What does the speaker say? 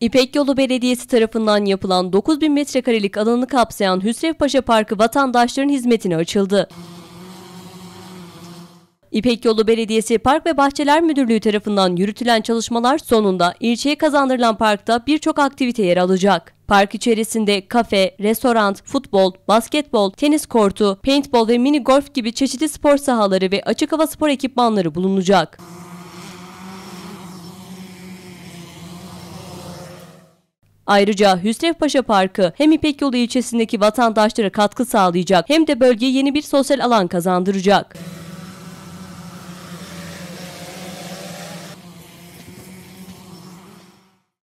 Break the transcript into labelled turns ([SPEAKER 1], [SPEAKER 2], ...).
[SPEAKER 1] İpek Yolu Belediyesi tarafından yapılan 9000 metrekarelik alanı kapsayan Hüsrev Paşa Parkı vatandaşların hizmetine açıldı. İpek Yolu Belediyesi Park ve Bahçeler Müdürlüğü tarafından yürütülen çalışmalar sonunda ilçeye kazandırılan parkta birçok aktivite yer alacak. Park içerisinde kafe, restoran, futbol, basketbol, tenis kortu, paintball ve mini golf gibi çeşitli spor sahaları ve açık hava spor ekipmanları bulunacak. Ayrıca Paşa Parkı hem İpek Yolu ilçesindeki vatandaşlara katkı sağlayacak hem de bölgeye yeni bir sosyal alan kazandıracak.